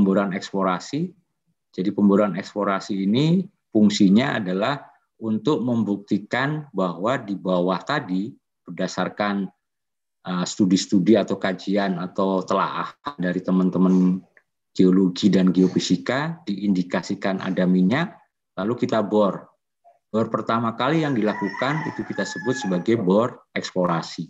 pemboran eksplorasi. Jadi pemboran eksplorasi ini fungsinya adalah untuk membuktikan bahwa di bawah tadi berdasarkan eh, studi-studi atau kajian atau telaah dari teman-teman geologi dan geofisika diindikasikan ada minyak, lalu kita bor. Bor pertama kali yang dilakukan itu kita sebut sebagai bor eksplorasi.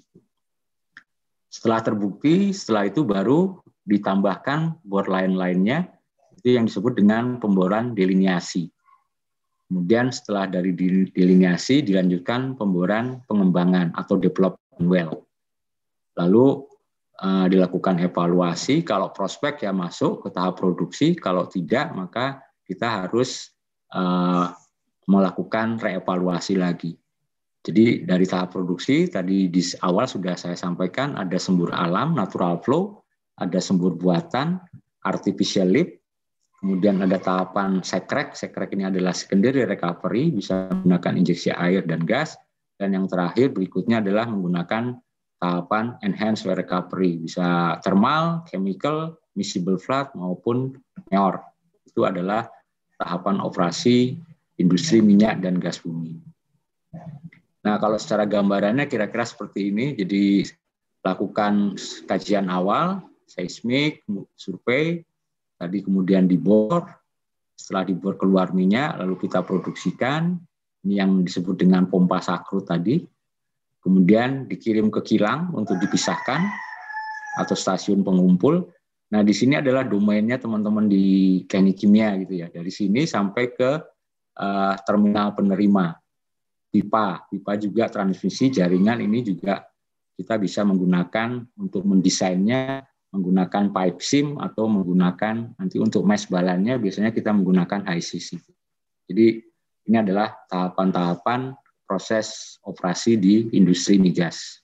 Setelah terbukti, setelah itu baru ditambahkan bor lain lainnya itu yang disebut dengan pemboran delineasi. Kemudian setelah dari delineasi dilanjutkan pemboran pengembangan atau development well. Lalu uh, dilakukan evaluasi kalau prospek ya masuk ke tahap produksi, kalau tidak maka kita harus uh, melakukan reevaluasi lagi. Jadi dari tahap produksi tadi di awal sudah saya sampaikan ada sembur alam, natural flow, ada sembur buatan, artificial lip, kemudian ada tahapan sekrek. Sekrek ini adalah secondary recovery, bisa menggunakan injeksi air dan gas. Dan yang terakhir berikutnya adalah menggunakan tahapan enhanced recovery, bisa thermal, chemical, miscible flood, maupun neor. Itu adalah tahapan operasi industri minyak dan gas bumi. Nah, kalau secara gambarannya kira-kira seperti ini, jadi lakukan kajian awal, seismik, survei, tadi kemudian dibor, setelah dibor keluar minyak, lalu kita produksikan, ini yang disebut dengan pompa sakru tadi, kemudian dikirim ke kilang untuk dipisahkan, atau stasiun pengumpul. Nah, di sini adalah domainnya teman-teman di teknik kimia gitu ya, dari sini sampai ke uh, terminal penerima, pipa, pipa juga transmisi jaringan ini juga kita bisa menggunakan untuk mendesainnya menggunakan pipe SIM atau menggunakan nanti untuk mesh balannya biasanya kita menggunakan ICC. Jadi ini adalah tahapan-tahapan proses operasi di industri migas.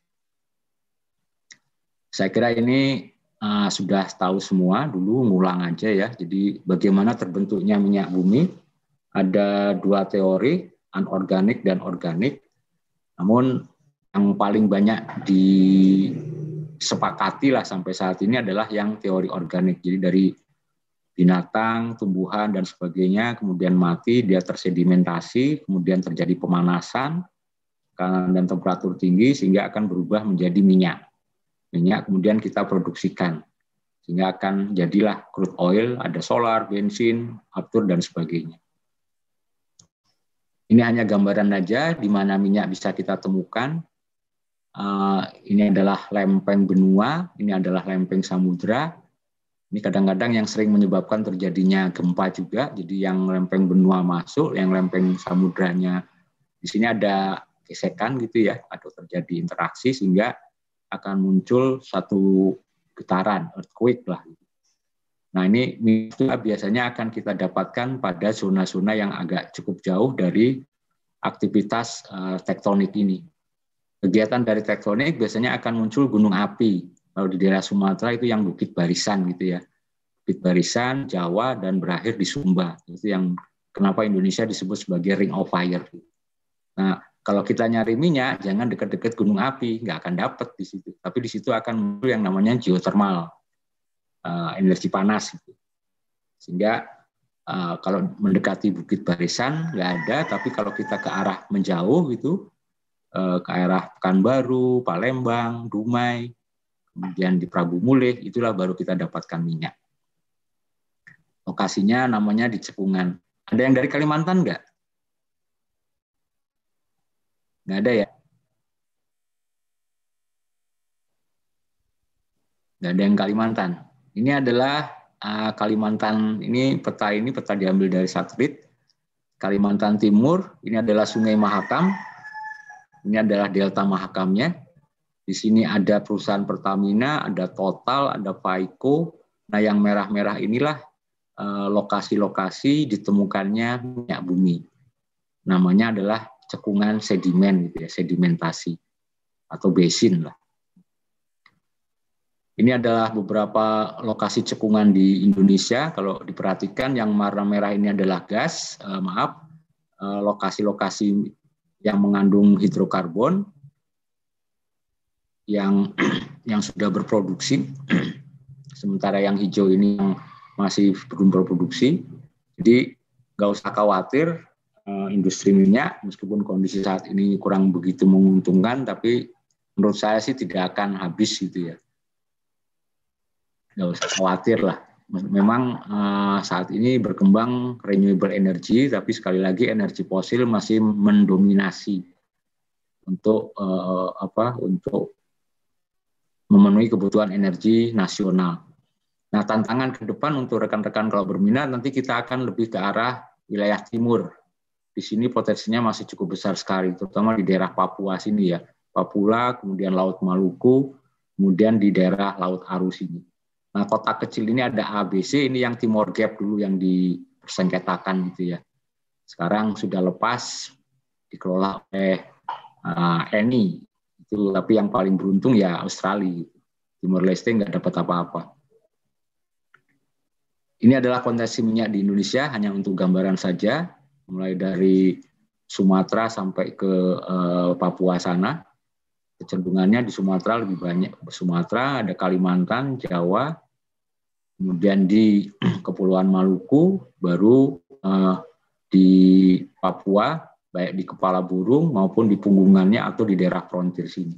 Saya kira ini uh, sudah tahu semua dulu ngulang aja ya. Jadi bagaimana terbentuknya minyak bumi? Ada dua teori, anorganik dan organik. Namun yang paling banyak di disepakati lah sampai saat ini adalah yang teori organik. Jadi dari binatang, tumbuhan dan sebagainya kemudian mati, dia tersedimentasi, kemudian terjadi pemanasan karena dan temperatur tinggi sehingga akan berubah menjadi minyak. Minyak kemudian kita produksikan sehingga akan jadilah crude oil, ada solar, bensin, aftur dan sebagainya. Ini hanya gambaran saja di mana minyak bisa kita temukan uh, ini adalah lempeng benua, ini adalah lempeng samudra. Ini kadang-kadang yang sering menyebabkan terjadinya gempa juga. Jadi yang lempeng benua masuk, yang lempeng samudranya di sini ada gesekan gitu ya, atau terjadi interaksi sehingga akan muncul satu getaran earthquake lah. Nah ini biasanya akan kita dapatkan pada zona-zona yang agak cukup jauh dari aktivitas eh, tektonik ini. Kegiatan dari tektonik biasanya akan muncul gunung api. Kalau di daerah Sumatera itu yang Bukit Barisan gitu ya. Bukit Barisan, Jawa, dan berakhir di Sumba. Itu yang kenapa Indonesia disebut sebagai ring of fire. Nah, kalau kita nyari minyak, jangan dekat-dekat gunung api, nggak akan dapat di situ. Tapi di situ akan muncul yang namanya geothermal, eh, energi panas. Gitu. Sehingga eh, kalau mendekati Bukit Barisan nggak ada, tapi kalau kita ke arah menjauh gitu Eh, ke arah Pekanbaru, Palembang, Dumai, kemudian di Prabu Mulih, itulah baru kita dapatkan minyak. Lokasinya namanya di Cekungan. Ada yang dari Kalimantan enggak? Enggak ada ya? Enggak ada yang Kalimantan. Ini adalah eh, Kalimantan, ini peta ini peta diambil dari satelit. Kalimantan Timur, ini adalah Sungai Mahakam, ini adalah delta mahakamnya. Di sini ada perusahaan Pertamina, ada Total, ada Paiko. Nah, yang merah-merah inilah eh, lokasi-lokasi ditemukannya minyak bumi. Namanya adalah cekungan sedimen, gitu ya, sedimentasi atau basin lah. Ini adalah beberapa lokasi cekungan di Indonesia. Kalau diperhatikan, yang warna merah ini adalah gas. Eh, maaf, eh, lokasi-lokasi yang mengandung hidrokarbon yang yang sudah berproduksi sementara yang hijau ini yang masih belum berproduksi jadi nggak usah khawatir eh, industri minyak meskipun kondisi saat ini kurang begitu menguntungkan tapi menurut saya sih tidak akan habis gitu ya nggak usah khawatir lah memang uh, saat ini berkembang renewable energy, tapi sekali lagi energi fosil masih mendominasi untuk uh, apa? Untuk memenuhi kebutuhan energi nasional. Nah, tantangan ke depan untuk rekan-rekan kalau berminat nanti kita akan lebih ke arah wilayah timur. Di sini potensinya masih cukup besar sekali, terutama di daerah Papua sini ya. Papua, kemudian Laut Maluku, kemudian di daerah Laut Arus ini. Nah, kota kecil ini ada ABC, ini yang Timor Gap dulu yang disengketakan gitu ya. Sekarang sudah lepas, dikelola oleh uh, Eni. Itu, tapi yang paling beruntung ya Australia. Gitu. Timor Leste nggak dapat apa-apa. Ini adalah kontesi minyak di Indonesia, hanya untuk gambaran saja. Mulai dari Sumatera sampai ke uh, Papua sana. Kecenderungannya di Sumatera lebih banyak. Sumatera, ada Kalimantan, Jawa, Kemudian di Kepulauan Maluku, baru eh, di Papua, baik di kepala burung maupun di punggungannya atau di daerah frontir sini.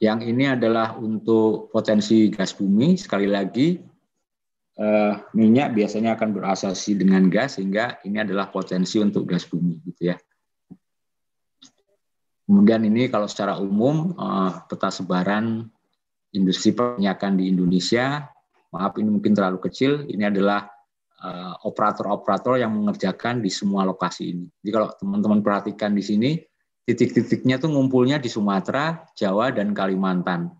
Yang ini adalah untuk potensi gas bumi. Sekali lagi, eh, minyak biasanya akan berasasi dengan gas, sehingga ini adalah potensi untuk gas bumi, gitu ya. Kemudian ini kalau secara umum eh, peta sebaran industri perminyakan di Indonesia. Maaf ini mungkin terlalu kecil, ini adalah eh, operator-operator yang mengerjakan di semua lokasi ini. Jadi kalau teman-teman perhatikan di sini, titik-titiknya tuh ngumpulnya di Sumatera, Jawa, dan Kalimantan.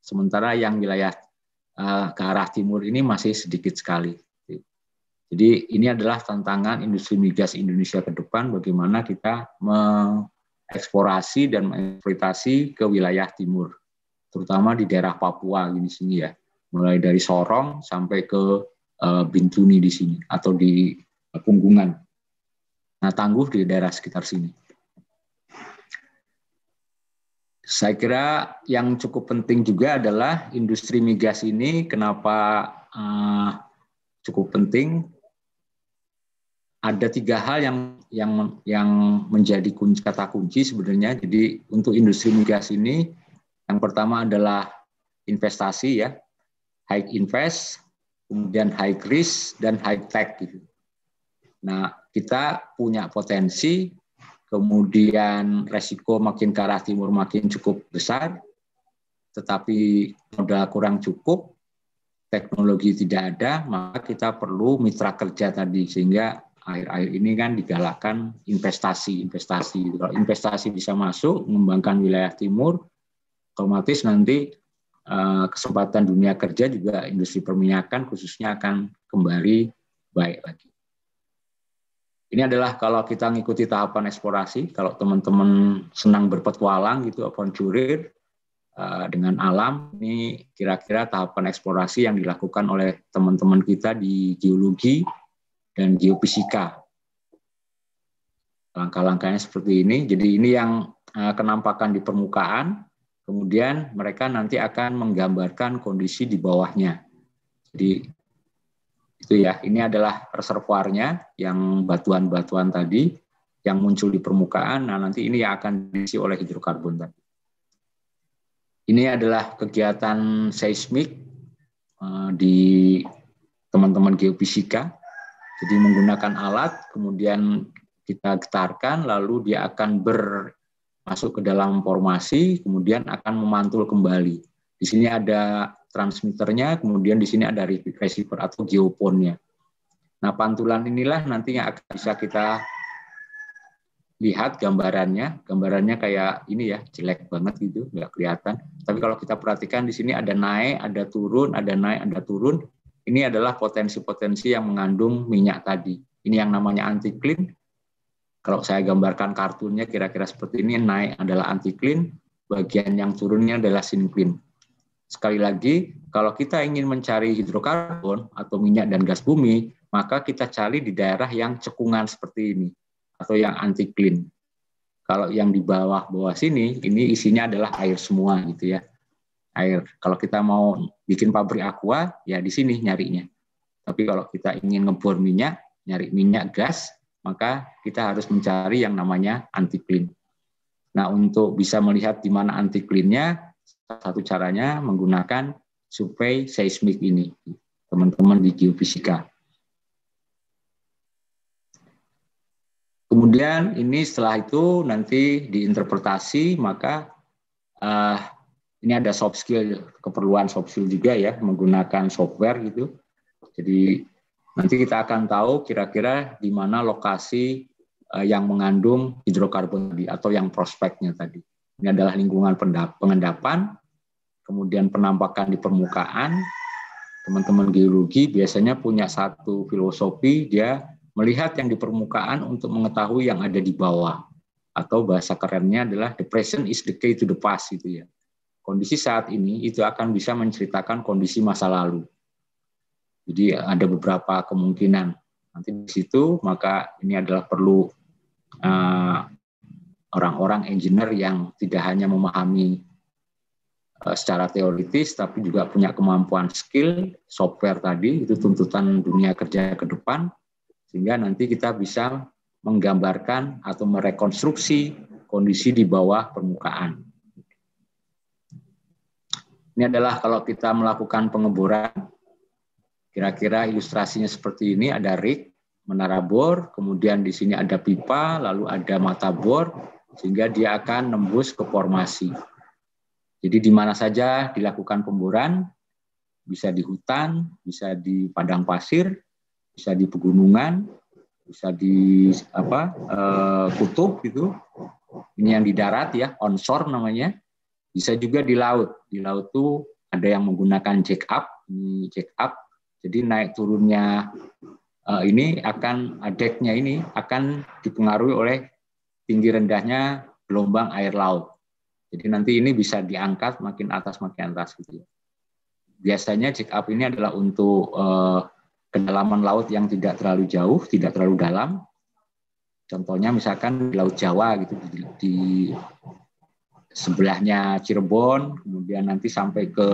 Sementara yang wilayah eh, ke arah timur ini masih sedikit sekali. Jadi ini adalah tantangan industri migas Indonesia ke depan bagaimana kita mengeksplorasi dan mengeksploitasi ke wilayah timur terutama di daerah Papua di sini ya, mulai dari Sorong sampai ke uh, Bintuni di sini atau di eh, Punggungan. Nah, tangguh di daerah sekitar sini. Saya kira yang cukup penting juga adalah industri migas ini kenapa uh, cukup penting ada tiga hal yang yang yang menjadi kunci, kata kunci sebenarnya. Jadi untuk industri migas ini yang pertama adalah investasi ya, high invest, kemudian high risk dan high tech gitu. Nah, kita punya potensi, kemudian resiko makin ke arah timur makin cukup besar, tetapi modal kurang cukup, teknologi tidak ada, maka kita perlu mitra kerja tadi sehingga air air ini kan digalakkan investasi-investasi. Kalau investasi bisa masuk, mengembangkan wilayah timur, otomatis nanti eh, kesempatan dunia kerja juga industri perminyakan khususnya akan kembali baik lagi. Ini adalah kalau kita mengikuti tahapan eksplorasi, kalau teman-teman senang berpetualang gitu, curir eh, dengan alam, ini kira-kira tahapan eksplorasi yang dilakukan oleh teman-teman kita di geologi dan geofisika. Langkah-langkahnya seperti ini. Jadi ini yang eh, kenampakan di permukaan, Kemudian mereka nanti akan menggambarkan kondisi di bawahnya. Jadi itu ya, ini adalah reservoirnya yang batuan-batuan tadi yang muncul di permukaan. Nah, nanti ini yang akan diisi oleh hidrokarbon tadi. Ini adalah kegiatan seismik eh, di teman-teman geofisika. Jadi menggunakan alat, kemudian kita getarkan, lalu dia akan ber masuk ke dalam formasi, kemudian akan memantul kembali. Di sini ada transmitternya, kemudian di sini ada receiver atau geoponnya. Nah, pantulan inilah nantinya akan bisa kita lihat gambarannya. Gambarannya kayak ini ya, jelek banget gitu, nggak kelihatan. Tapi kalau kita perhatikan di sini ada naik, ada turun, ada naik, ada turun. Ini adalah potensi-potensi yang mengandung minyak tadi. Ini yang namanya anti-clean, kalau saya gambarkan kartunya kira-kira seperti ini, naik adalah antiklin, bagian yang turunnya adalah sinklin. Sekali lagi, kalau kita ingin mencari hidrokarbon atau minyak dan gas bumi, maka kita cari di daerah yang cekungan seperti ini atau yang antiklin. Kalau yang di bawah-bawah sini, ini isinya adalah air semua gitu ya. Air. Kalau kita mau bikin pabrik aqua, ya di sini nyarinya. Tapi kalau kita ingin ngebor minyak, nyari minyak gas, maka kita harus mencari yang namanya antiklin. Nah, untuk bisa melihat di mana antiklinnya, satu caranya menggunakan survei seismik ini, teman-teman di geofisika. Kemudian ini setelah itu nanti diinterpretasi, maka uh, ini ada soft skill, keperluan soft skill juga ya, menggunakan software gitu. Jadi Nanti kita akan tahu kira-kira di mana lokasi eh, yang mengandung hidrokarbon tadi atau yang prospeknya tadi. Ini adalah lingkungan pengendapan, kemudian penampakan di permukaan. Teman-teman geologi biasanya punya satu filosofi, dia melihat yang di permukaan untuk mengetahui yang ada di bawah. Atau bahasa kerennya adalah the present is the key to the past itu ya. Kondisi saat ini itu akan bisa menceritakan kondisi masa lalu jadi ada beberapa kemungkinan. Nanti di situ maka ini adalah perlu orang eh, orang-orang engineer yang tidak hanya memahami eh, secara teoritis tapi juga punya kemampuan skill software tadi itu tuntutan dunia kerja ke depan sehingga nanti kita bisa menggambarkan atau merekonstruksi kondisi di bawah permukaan. Ini adalah kalau kita melakukan pengeboran Kira-kira ilustrasinya seperti ini, ada rig, menara bor, kemudian di sini ada pipa, lalu ada mata bor, sehingga dia akan nembus ke formasi. Jadi di mana saja dilakukan pemboran, bisa di hutan, bisa di padang pasir, bisa di pegunungan, bisa di apa e, kutub gitu. Ini yang di darat ya, onshore namanya. Bisa juga di laut. Di laut tuh ada yang menggunakan jack up, ini check up jadi naik turunnya eh, ini akan adeknya ini akan dipengaruhi oleh tinggi rendahnya gelombang air laut. Jadi nanti ini bisa diangkat makin atas makin atas gitu. Biasanya check up ini adalah untuk eh, kedalaman laut yang tidak terlalu jauh, tidak terlalu dalam. Contohnya misalkan di Laut Jawa gitu di, di sebelahnya Cirebon, kemudian nanti sampai ke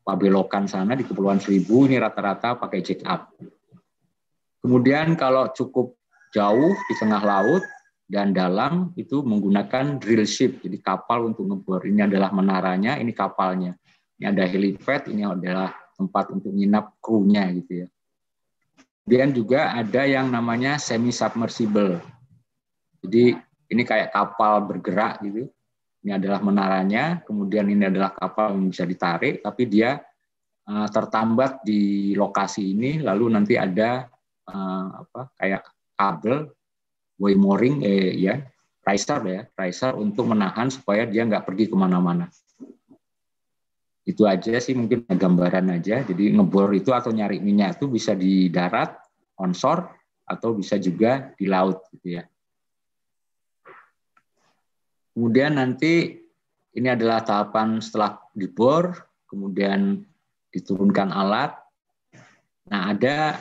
Pabelokan sana di Kepulauan Seribu ini rata-rata pakai check up. Kemudian kalau cukup jauh di tengah laut dan dalam itu menggunakan drill ship, jadi kapal untuk ngebor. Ini adalah menaranya, ini kapalnya. Ini ada helipad, ini adalah tempat untuk nginap krunya gitu ya. Kemudian juga ada yang namanya semi submersible. Jadi ini kayak kapal bergerak gitu ini adalah menaranya, kemudian ini adalah kapal yang bisa ditarik, tapi dia eh, tertambat di lokasi ini, lalu nanti ada eh, apa kayak kabel mooring, eh, ya riser ya riser untuk menahan supaya dia nggak pergi kemana-mana itu aja sih mungkin gambaran aja jadi ngebor itu atau nyari minyak itu bisa di darat onshore atau bisa juga di laut gitu ya Kemudian nanti ini adalah tahapan setelah dibor, kemudian diturunkan alat. Nah, ada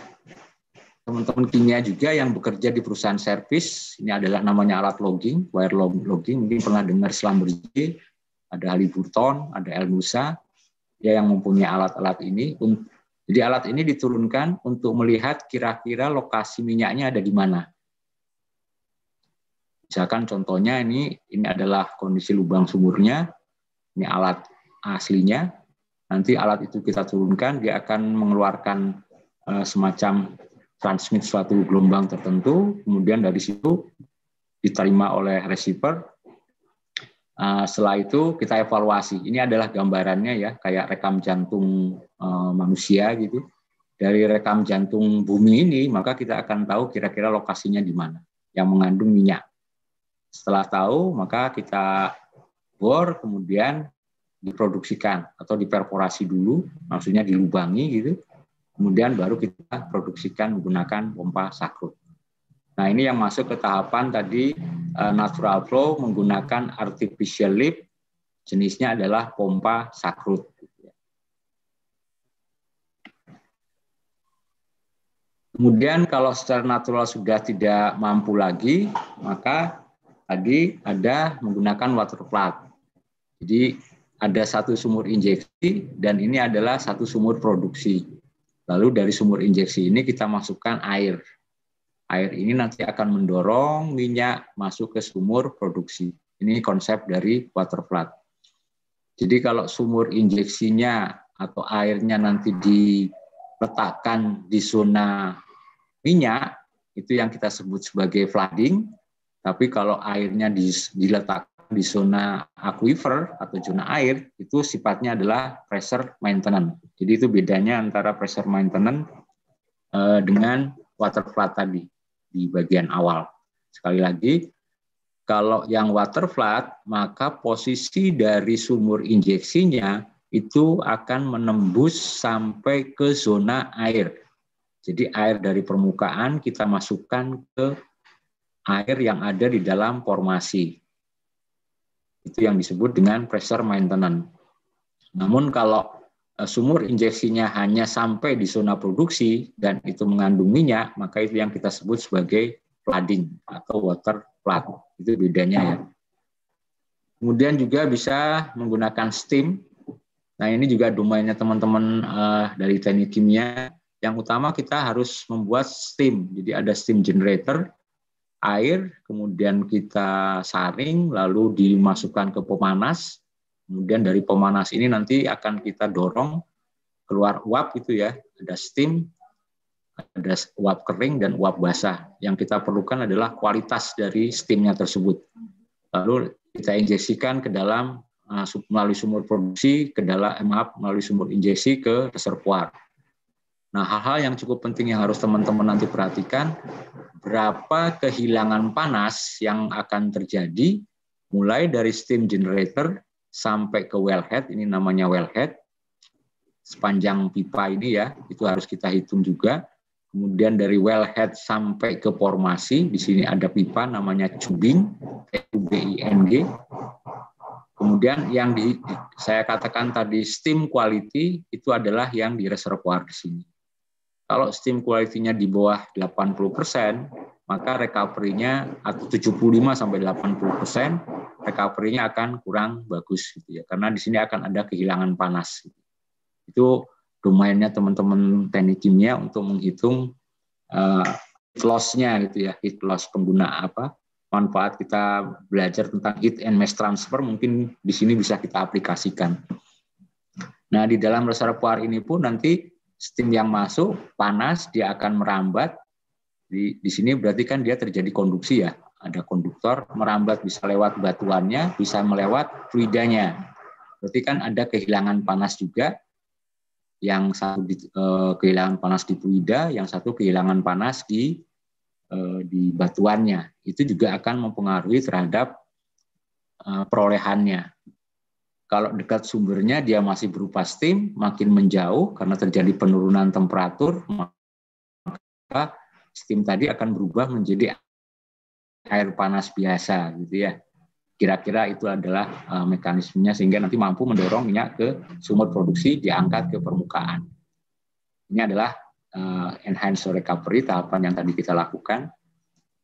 teman-teman kimia juga yang bekerja di perusahaan servis. Ini adalah namanya alat logging, wire logging. Mungkin pernah dengar Slumberjee, ada Haliburton, ada El Nusa, yang mempunyai alat-alat ini. Jadi alat ini diturunkan untuk melihat kira-kira lokasi minyaknya ada di mana. Misalkan contohnya ini ini adalah kondisi lubang sumurnya, ini alat aslinya. Nanti alat itu kita turunkan, dia akan mengeluarkan eh, semacam transmit suatu gelombang tertentu, kemudian dari situ diterima oleh receiver. Eh, setelah itu kita evaluasi. Ini adalah gambarannya ya, kayak rekam jantung eh, manusia gitu dari rekam jantung bumi ini, maka kita akan tahu kira-kira lokasinya di mana yang mengandung minyak. Setelah tahu, maka kita bor, kemudian diproduksikan atau diperforasi dulu, maksudnya dilubangi gitu. Kemudian baru kita produksikan menggunakan pompa sakrut. Nah, ini yang masuk ke tahapan tadi eh, natural flow menggunakan artificial lift jenisnya adalah pompa sakrut. Kemudian kalau secara natural sudah tidak mampu lagi, maka tadi ada menggunakan water plug. Jadi ada satu sumur injeksi dan ini adalah satu sumur produksi. Lalu dari sumur injeksi ini kita masukkan air. Air ini nanti akan mendorong minyak masuk ke sumur produksi. Ini konsep dari water flood. Jadi kalau sumur injeksinya atau airnya nanti diletakkan di zona minyak, itu yang kita sebut sebagai flooding. Tapi kalau airnya diletakkan di zona aquifer atau zona air, itu sifatnya adalah pressure maintenance. Jadi itu bedanya antara pressure maintenance eh, dengan water flood tadi di bagian awal. Sekali lagi, kalau yang water flood, maka posisi dari sumur injeksinya itu akan menembus sampai ke zona air. Jadi air dari permukaan kita masukkan ke air yang ada di dalam formasi. Itu yang disebut dengan pressure maintenance. Namun kalau eh, sumur injeksinya hanya sampai di zona produksi dan itu mengandung minyak, maka itu yang kita sebut sebagai flooding atau water flood. Itu bedanya ya. Kemudian juga bisa menggunakan steam. Nah ini juga domainnya teman-teman uh, dari teknik kimia. Yang utama kita harus membuat steam. Jadi ada steam generator air, kemudian kita saring, lalu dimasukkan ke pemanas. Kemudian dari pemanas ini nanti akan kita dorong keluar uap gitu ya, ada steam, ada uap kering dan uap basah. Yang kita perlukan adalah kualitas dari steamnya tersebut. Lalu kita injeksikan ke dalam uh, melalui sumur produksi ke dalam eh, maaf melalui sumur injeksi ke reservoir. Nah, hal-hal yang cukup penting yang harus teman-teman nanti perhatikan berapa kehilangan panas yang akan terjadi mulai dari steam generator sampai ke wellhead, ini namanya wellhead, sepanjang pipa ini ya, itu harus kita hitung juga. Kemudian dari wellhead sampai ke formasi, di sini ada pipa namanya tubing, t u b Kemudian yang di, saya katakan tadi steam quality, itu adalah yang di reservoir di sini. Kalau steam quality-nya di bawah 80%, maka recovery-nya atau 75 sampai 80% recovery-nya akan kurang bagus gitu ya. Karena di sini akan ada kehilangan panas. Itu domainnya teman-teman teknik kimia untuk menghitung uh, heat loss-nya gitu ya, heat loss pengguna apa manfaat kita belajar tentang heat and mass transfer mungkin di sini bisa kita aplikasikan. Nah, di dalam reservoir ini pun nanti steam yang masuk panas dia akan merambat di, di sini berarti kan dia terjadi konduksi ya ada konduktor merambat bisa lewat batuannya bisa melewat fluidanya berarti kan ada kehilangan panas juga yang satu di, eh, kehilangan panas di fluida yang satu kehilangan panas di eh, di batuannya itu juga akan mempengaruhi terhadap eh, perolehannya kalau dekat sumbernya dia masih berupa steam, makin menjauh karena terjadi penurunan temperatur, maka steam tadi akan berubah menjadi air panas biasa gitu ya. Kira-kira itu adalah uh, mekanismenya sehingga nanti mampu mendorong minyak ke sumber produksi diangkat ke permukaan. Ini adalah uh, eh, enhanced recovery tahapan yang tadi kita lakukan.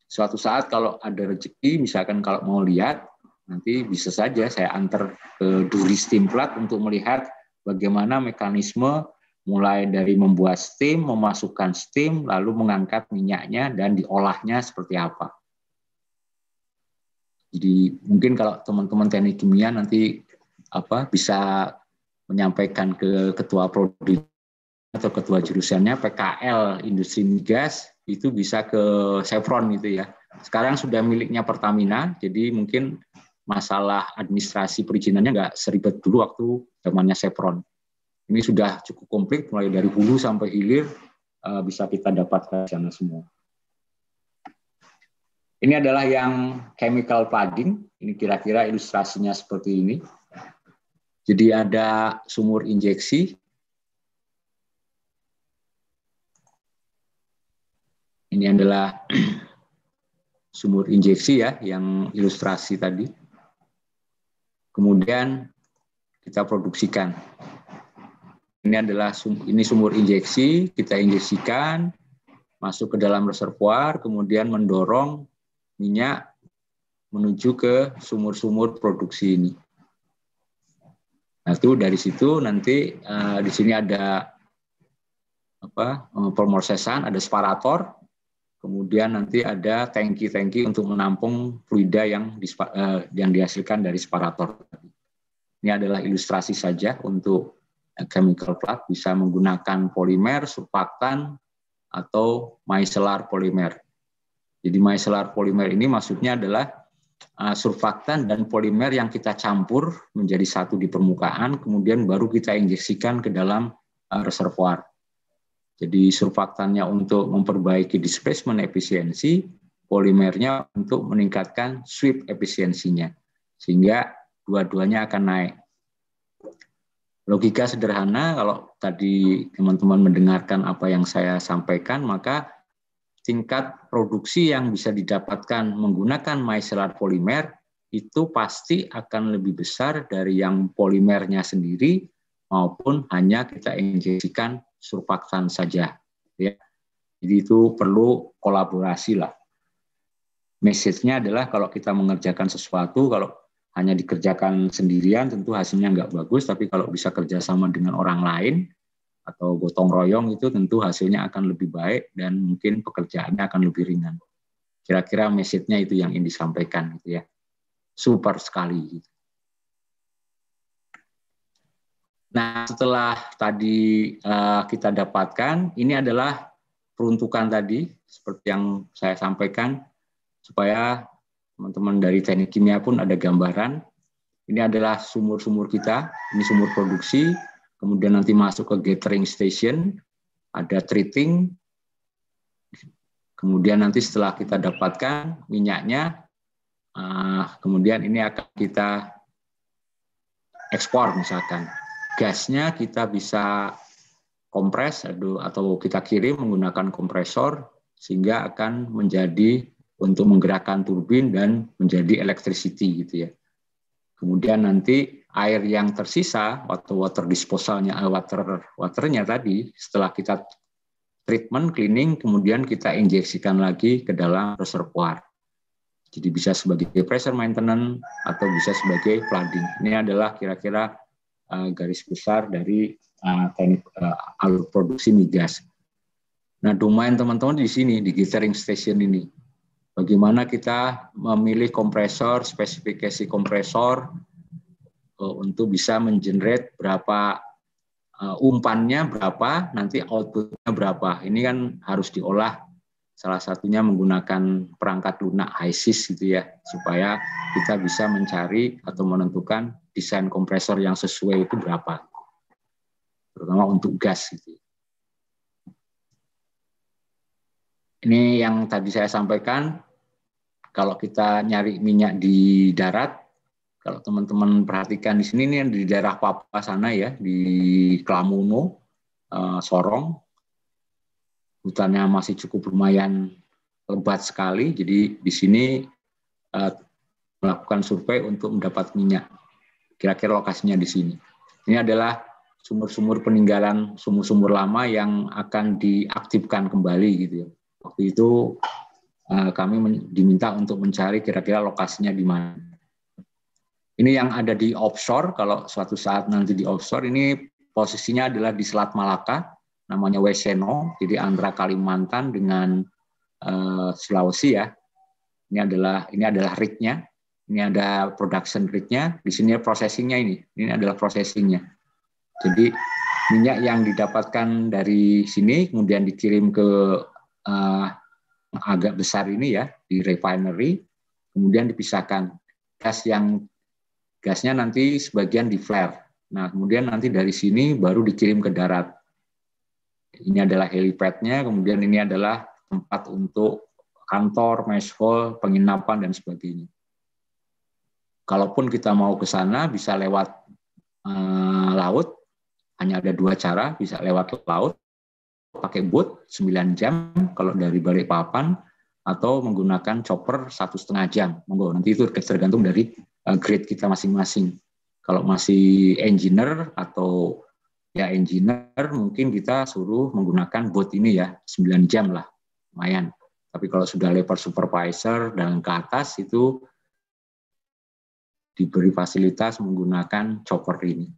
Suatu saat kalau ada rezeki, misalkan kalau mau lihat Nanti bisa saja saya antar ke Duri Plat untuk melihat bagaimana mekanisme mulai dari membuat steam, memasukkan steam, lalu mengangkat minyaknya dan diolahnya seperti apa. Jadi mungkin kalau teman-teman teknik kimia nanti apa bisa menyampaikan ke ketua prodi atau ketua jurusannya PKL industri migas itu bisa ke Chevron gitu ya. Sekarang sudah miliknya Pertamina, jadi mungkin masalah administrasi perizinannya nggak seribet dulu waktu zamannya Sepron. Ini sudah cukup komplit mulai dari hulu sampai hilir eh, bisa kita dapatkan sana semua. Ini adalah yang chemical padding. Ini kira-kira ilustrasinya seperti ini. Jadi ada sumur injeksi. Ini adalah sumur injeksi ya yang ilustrasi tadi kemudian kita produksikan. Ini adalah ini sumur injeksi, kita injeksikan masuk ke dalam reservoir, kemudian mendorong minyak menuju ke sumur-sumur produksi ini. Nah, itu dari situ nanti uh, di sini ada apa? Eh, pemrosesan, ada separator. Kemudian nanti ada tangki-tangki untuk menampung fluida yang, eh, yang dihasilkan dari separator. Ini adalah ilustrasi saja untuk eh, chemical plant bisa menggunakan polimer, surfaktan, atau micellar polimer. Jadi micellar polimer ini maksudnya adalah eh, surfaktan dan polimer yang kita campur menjadi satu di permukaan, kemudian baru kita injeksikan ke dalam reservoir. Jadi surfaktannya untuk memperbaiki displacement efisiensi, polimernya untuk meningkatkan sweep efisiensinya. Sehingga dua-duanya akan naik. Logika sederhana kalau tadi teman-teman mendengarkan apa yang saya sampaikan, maka tingkat produksi yang bisa didapatkan menggunakan micellar polimer itu pasti akan lebih besar dari yang polimernya sendiri maupun hanya kita injeksikan surfaktan saja. Ya. Jadi itu perlu kolaborasi lah. Message-nya adalah kalau kita mengerjakan sesuatu, kalau hanya dikerjakan sendirian tentu hasilnya nggak bagus, tapi kalau bisa kerjasama dengan orang lain atau gotong royong itu tentu hasilnya akan lebih baik dan mungkin pekerjaannya akan lebih ringan. Kira-kira message-nya itu yang ingin disampaikan gitu ya. Super sekali gitu. Nah, setelah tadi uh, kita dapatkan, ini adalah peruntukan tadi seperti yang saya sampaikan supaya teman-teman dari teknik kimia pun ada gambaran. Ini adalah sumur-sumur kita, ini sumur produksi, kemudian nanti masuk ke gathering station, ada treating, kemudian nanti setelah kita dapatkan minyaknya, eh, kemudian ini akan kita ekspor misalkan gasnya kita bisa kompres atau kita kirim menggunakan kompresor sehingga akan menjadi untuk menggerakkan turbin dan menjadi electricity gitu ya. Kemudian nanti air yang tersisa atau water disposalnya eh, water waternya tadi setelah kita treatment cleaning kemudian kita injeksikan lagi ke dalam reservoir. Jadi bisa sebagai pressure maintenance atau bisa sebagai flooding. Ini adalah kira-kira uh, garis besar dari uh, uh, alur produksi migas. Nah, domain teman-teman di sini di gathering station ini. Bagaimana kita memilih kompresor, spesifikasi kompresor uh, untuk bisa mengenerate berapa uh, umpannya berapa, nanti outputnya berapa. Ini kan harus diolah salah satunya menggunakan perangkat lunak ISIS gitu ya supaya kita bisa mencari atau menentukan desain kompresor yang sesuai itu berapa terutama untuk gas gitu. Ini yang tadi saya sampaikan kalau kita nyari minyak di darat kalau teman-teman perhatikan di sini nih di daerah Papua sana ya di Klamuno eh, Sorong hutannya masih cukup lumayan lebat sekali jadi di sini eh, melakukan survei untuk mendapat minyak Kira-kira lokasinya di sini. Ini adalah sumur-sumur peninggalan sumur-sumur lama yang akan diaktifkan kembali gitu ya. Waktu itu eh, kami diminta untuk mencari kira-kira lokasinya di mana. Ini yang ada di offshore, kalau suatu saat nanti di offshore, ini posisinya adalah di Selat Malaka, namanya Weseno, jadi antara Kalimantan dengan eh, Sulawesi ya. Ini adalah ini adalah rignya. Ini ada production rate-nya, di sini processing-nya ini. Ini adalah processing-nya. Jadi minyak yang didapatkan dari sini kemudian dikirim ke uh, agak besar ini ya di refinery, kemudian dipisahkan gas yang gasnya nanti sebagian di flare. Nah, kemudian nanti dari sini baru dikirim ke darat. Ini adalah helipadnya, kemudian ini adalah tempat untuk kantor, mess hall, penginapan dan sebagainya. Kalaupun kita mau ke sana bisa lewat e, laut, hanya ada dua cara, bisa lewat laut pakai boat 9 jam kalau dari Balikpapan atau menggunakan chopper satu setengah jam. Monggo nanti itu tergantung dari e, grade kita masing-masing. Kalau masih engineer atau ya engineer mungkin kita suruh menggunakan boat ini ya 9 jam lah lumayan. Tapi kalau sudah level supervisor dan ke atas itu diberi fasilitas menggunakan chopper ini.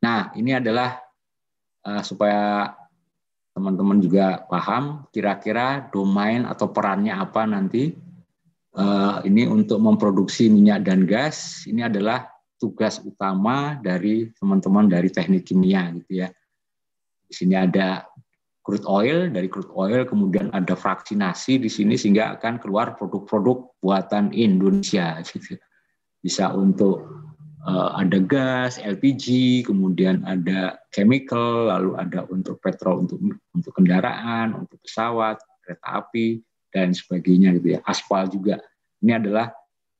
Nah, ini adalah uh, supaya teman-teman juga paham kira-kira domain atau perannya apa nanti uh, ini untuk memproduksi minyak dan gas ini adalah tugas utama dari teman-teman dari teknik kimia gitu ya. Di sini ada crude oil, dari crude oil kemudian ada fraksinasi di sini sehingga akan keluar produk-produk buatan Indonesia gitu. Bisa untuk uh, ada gas, LPG, kemudian ada chemical, lalu ada untuk petrol untuk untuk kendaraan, untuk pesawat, kereta api dan sebagainya gitu ya. Aspal juga. Ini adalah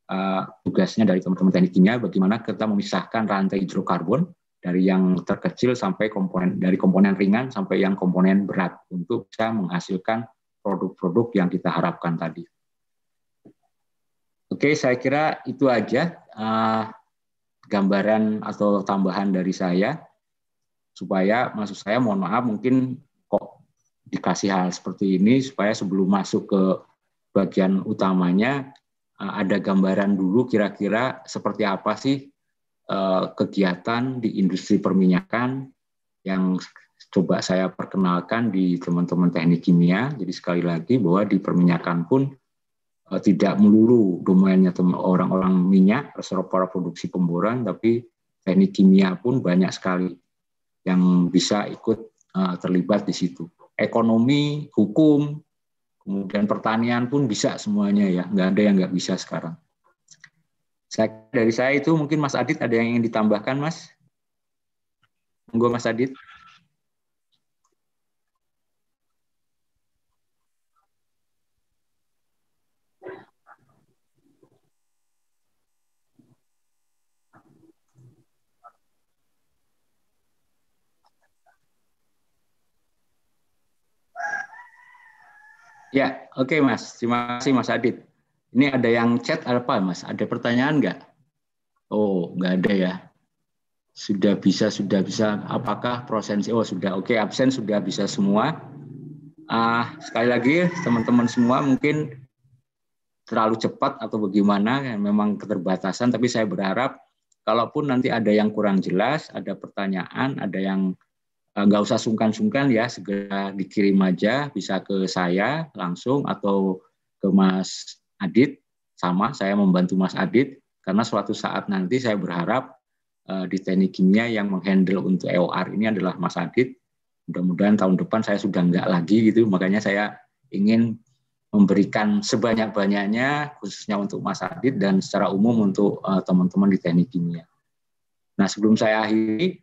uh, tugasnya dari teman-teman teknik bagaimana kita memisahkan rantai hidrokarbon dari yang terkecil sampai komponen dari komponen ringan sampai yang komponen berat untuk bisa menghasilkan produk-produk yang kita harapkan tadi. Oke, saya kira itu aja uh, gambaran atau tambahan dari saya supaya maksud saya mohon maaf mungkin kok dikasih hal seperti ini supaya sebelum masuk ke bagian utamanya eh, ada gambaran dulu kira-kira seperti apa sih Eh, kegiatan di industri perminyakan yang coba saya perkenalkan di teman-teman teknik kimia. Jadi sekali lagi bahwa di perminyakan pun eh, tidak melulu domainnya orang-orang minyak, para produksi pemboran, tapi teknik kimia pun banyak sekali yang bisa ikut eh, terlibat di situ. Ekonomi, hukum, kemudian pertanian pun bisa semuanya ya, nggak ada yang nggak bisa sekarang dari saya itu mungkin Mas Adit ada yang ingin ditambahkan, Mas? Monggo Mas Adit. Ya, oke okay, Mas. Terima kasih Mas Adit. Ini ada yang chat apa Mas? Ada pertanyaan nggak? Oh, nggak ada ya. Sudah bisa, sudah bisa. Apakah prosensi? Oh, sudah. Oke, absen sudah bisa semua. Uh, sekali lagi, teman-teman semua mungkin terlalu cepat atau bagaimana, memang keterbatasan. Tapi saya berharap, kalaupun nanti ada yang kurang jelas, ada pertanyaan, ada yang eh, nggak usah sungkan-sungkan ya, segera dikirim aja, bisa ke saya langsung atau ke Mas Adit sama saya membantu Mas Adit karena suatu saat nanti saya berharap uh, di teknik kimia yang menghandle untuk EOR ini adalah Mas Adit. Mudah-mudahan tahun depan saya sudah enggak lagi gitu, makanya saya ingin memberikan sebanyak-banyaknya khususnya untuk Mas Adit dan secara umum untuk teman eh, teman-teman di teknik kimia. Nah sebelum saya akhiri,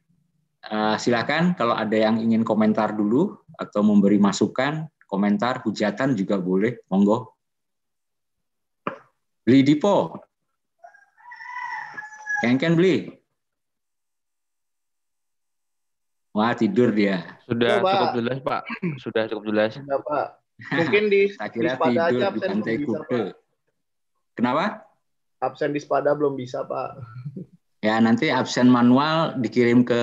uh, silakan kalau ada yang ingin komentar dulu atau memberi masukan, komentar, hujatan juga boleh, monggo beli depo. ken beli. Wah tidur dia. Sudah cukup jelas Pak. Sudah cukup jelas. Pak. Mungkin di tak di tidur aja, di pantai kuta Kenapa? Absen di Spada belum bisa Pak. Ya nanti absen manual dikirim ke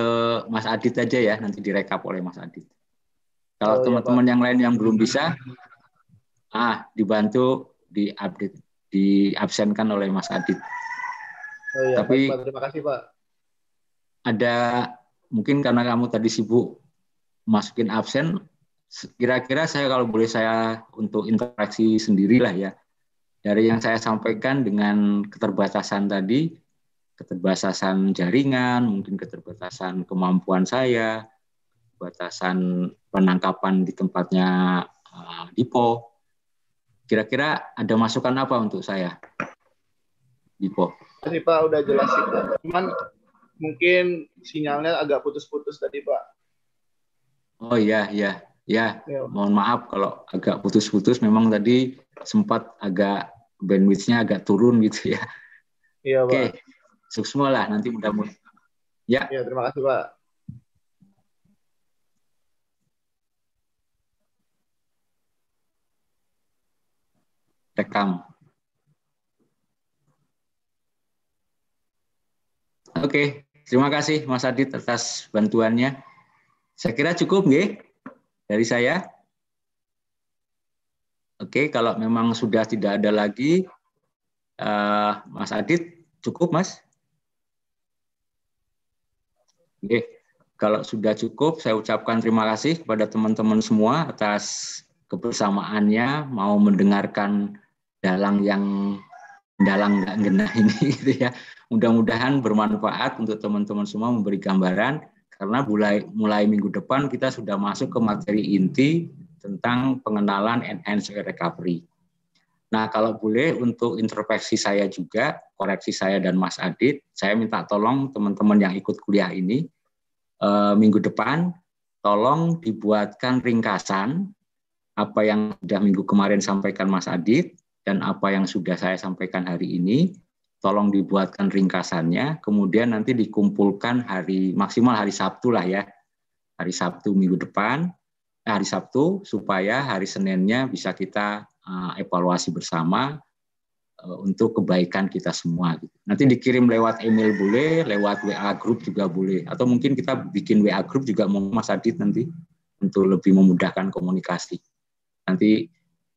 Mas Adit aja ya nanti direkap oleh Mas Adit. Kalau teman-teman oh, iya, yang lain yang belum bisa, ah dibantu di update diabsenkan oleh Mas Adit. Oh iya, Tapi Pak, terima kasih Pak. Ada mungkin karena kamu tadi sibuk masukin absen, kira-kira saya kalau boleh saya untuk interaksi sendirilah ya. Dari yang saya sampaikan dengan keterbatasan tadi, keterbatasan jaringan, mungkin keterbatasan kemampuan saya, keterbatasan penangkapan di tempatnya uh, Dipo, Kira-kira ada masukan apa untuk saya? Dipo. Tadi Pak udah jelasin. Cuman mungkin sinyalnya agak putus-putus tadi Pak. Oh iya iya ya, ya. Mohon maaf kalau agak putus-putus. Memang tadi sempat agak bandwidthnya agak turun gitu ya. Iya Pak. Oke, semua lah nanti mudah-mudahan. Ya. ya. Terima kasih Pak. rekam. Oke, terima kasih Mas Adit atas bantuannya. Saya kira cukup nggih dari saya. Oke, kalau memang sudah tidak ada lagi, uh, Mas Adit cukup Mas? Oke, kalau sudah cukup, saya ucapkan terima kasih kepada teman-teman semua atas kebersamaannya, mau mendengarkan dalang yang dalang nggak genah ini gitu ya. Mudah-mudahan bermanfaat untuk teman-teman semua memberi gambaran karena mulai mulai minggu depan kita sudah masuk ke materi inti tentang pengenalan enhanced recovery. Nah, kalau boleh untuk introspeksi saya juga, koreksi saya dan Mas Adit, saya minta tolong teman-teman yang ikut kuliah ini e, minggu depan tolong dibuatkan ringkasan apa yang sudah minggu kemarin sampaikan Mas Adit dan apa yang sudah saya sampaikan hari ini, tolong dibuatkan ringkasannya, kemudian nanti dikumpulkan hari maksimal hari Sabtu lah ya, hari Sabtu minggu depan, eh, hari Sabtu supaya hari Seninnya bisa kita eh, evaluasi bersama eh, untuk kebaikan kita semua. Gitu. Nanti dikirim lewat email boleh, lewat WA grup juga boleh, atau mungkin kita bikin WA grup juga mau Mas Adit nanti untuk lebih memudahkan komunikasi. Nanti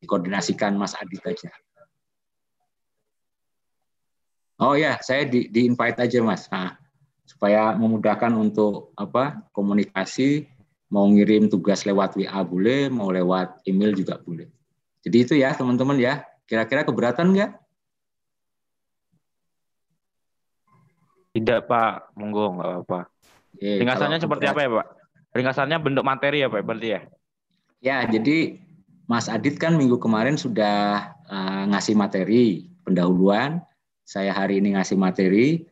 dikoordinasikan Mas Adit aja. Oh ya, saya di, di invite aja Mas. Nah, supaya memudahkan untuk apa komunikasi mau ngirim tugas lewat WA boleh, mau lewat email juga boleh. Jadi itu ya teman-teman ya. Kira-kira keberatan nggak? Tidak Pak, monggo nggak apa-apa. Ringkasannya seperti apa ya Pak? Ringkasannya bentuk materi ya Pak berarti ya? Ya, jadi Mas Adit kan minggu kemarin sudah uh, ngasih materi pendahuluan, saya hari ini ngasih materi.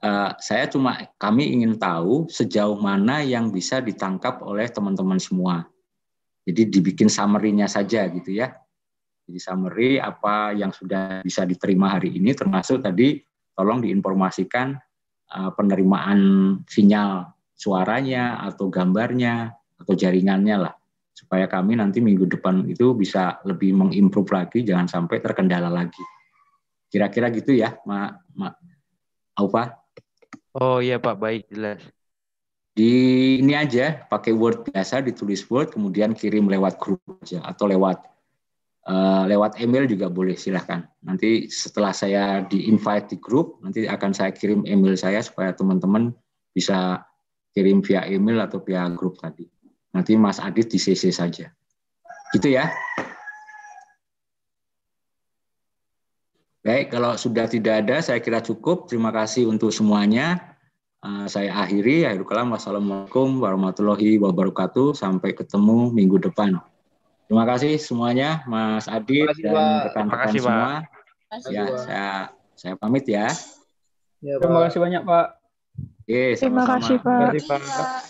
Uh, saya cuma kami ingin tahu sejauh mana yang bisa ditangkap oleh teman-teman semua. Jadi dibikin summary-nya saja gitu ya. Jadi summary apa yang sudah bisa diterima hari ini termasuk tadi tolong diinformasikan uh, penerimaan sinyal suaranya atau gambarnya atau jaringannya lah supaya kami nanti minggu depan itu bisa lebih mengimprove lagi jangan sampai terkendala lagi kira-kira gitu ya ma ma Aupa. oh iya pak baik jelas di ini aja pakai word biasa ditulis word kemudian kirim lewat grup aja atau lewat uh, lewat email juga boleh silahkan nanti setelah saya di invite di grup nanti akan saya kirim email saya supaya teman-teman bisa kirim via email atau via grup tadi. Nanti Mas Adit di CC saja. Gitu ya. Baik, kalau sudah tidak ada, saya kira cukup. Terima kasih untuk semuanya. Eh, saya akhiri. Wassalamualaikum warahmatullahi wabarakatuh. Sampai ketemu minggu depan. Terima kasih semuanya, Mas Adit dan rekan-rekan semua. Kasih, ya, saya saya pamit ya. ya Pak. Terima kasih banyak Pak. Oke, sama-sama. Terima kasih Pak. Terima kasih, Pak.